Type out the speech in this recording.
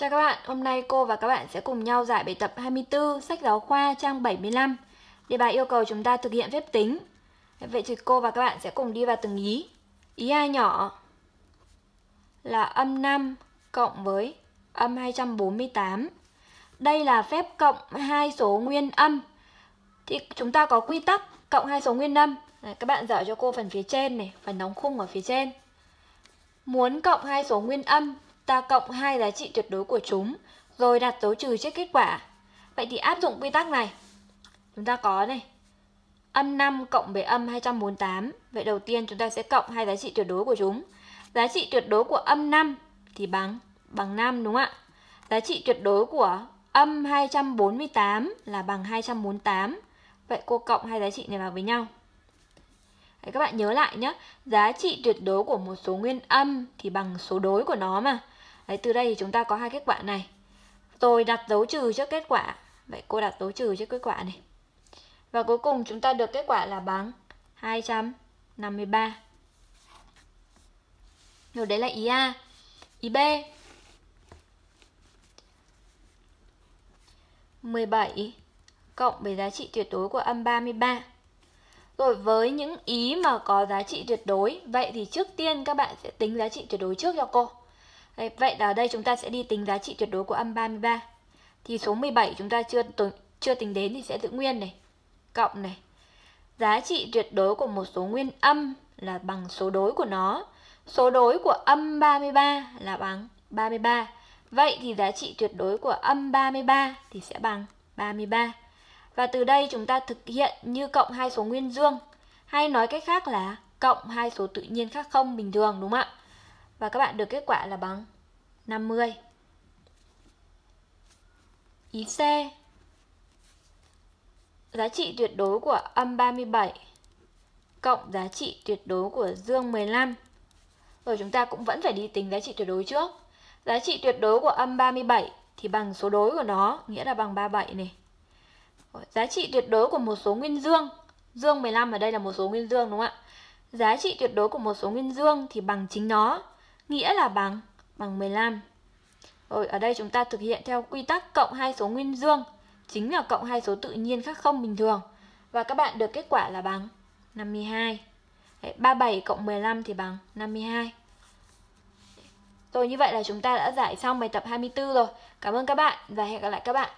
Chào các bạn, hôm nay cô và các bạn sẽ cùng nhau giải bài tập 24 sách giáo khoa trang 75 Đề bài yêu cầu chúng ta thực hiện phép tính Vậy thì cô và các bạn sẽ cùng đi vào từng ý Ý A nhỏ là âm 5 cộng với âm 248 Đây là phép cộng hai số nguyên âm Thì chúng ta có quy tắc cộng hai số nguyên âm Đấy, Các bạn dở cho cô phần phía trên này, phần đóng khung ở phía trên Muốn cộng hai số nguyên âm ta cộng hai giá trị tuyệt đối của chúng, rồi đặt dấu trừ trước kết quả. Vậy thì áp dụng quy tắc này. Chúng ta có này, âm 5 cộng với âm 248. Vậy đầu tiên chúng ta sẽ cộng hai giá trị tuyệt đối của chúng. Giá trị tuyệt đối của âm 5 thì bằng bằng 5 đúng không ạ? Giá trị tuyệt đối của âm 248 là bằng 248. Vậy cô cộng hai giá trị này vào với nhau. Đấy, các bạn nhớ lại nhé, giá trị tuyệt đối của một số nguyên âm thì bằng số đối của nó mà. Đấy, từ đây thì chúng ta có hai kết quả này. Tôi đặt dấu trừ trước kết quả. Vậy cô đặt dấu trừ trước kết quả này. Và cuối cùng chúng ta được kết quả là bằng 253. Rồi đấy là ý A. Ý B. 17 cộng với giá trị tuyệt đối của âm 33. Rồi với những ý mà có giá trị tuyệt đối, vậy thì trước tiên các bạn sẽ tính giá trị tuyệt đối trước cho cô. Đấy, vậy là ở đây chúng ta sẽ đi tính giá trị tuyệt đối của âm 33. Thì số 17 chúng ta chưa chưa tính đến thì sẽ giữ nguyên này, cộng này. Giá trị tuyệt đối của một số nguyên âm là bằng số đối của nó. Số đối của âm 33 là bằng 33. Vậy thì giá trị tuyệt đối của âm 33 thì sẽ bằng 33. Và từ đây chúng ta thực hiện như cộng hai số nguyên dương hay nói cách khác là cộng hai số tự nhiên khác không bình thường đúng không ạ? và các bạn được kết quả là bằng 50. Ý C. Giá trị tuyệt đối của âm 37 cộng giá trị tuyệt đối của dương 15. Rồi chúng ta cũng vẫn phải đi tính giá trị tuyệt đối trước. Giá trị tuyệt đối của âm 37 thì bằng số đối của nó, nghĩa là bằng 37 này. Rồi, giá trị tuyệt đối của một số nguyên dương. Dương 15 ở đây là một số nguyên dương đúng không ạ? Giá trị tuyệt đối của một số nguyên dương thì bằng chính nó, nghĩa là bằng bằng 15. Rồi ở đây chúng ta thực hiện theo quy tắc cộng hai số nguyên dương chính là cộng hai số tự nhiên khác không bình thường và các bạn được kết quả là bằng 52. Đấy, 37 cộng 15 thì bằng 52. Rồi như vậy là chúng ta đã giải xong bài tập 24 rồi. Cảm ơn các bạn và hẹn gặp lại các bạn.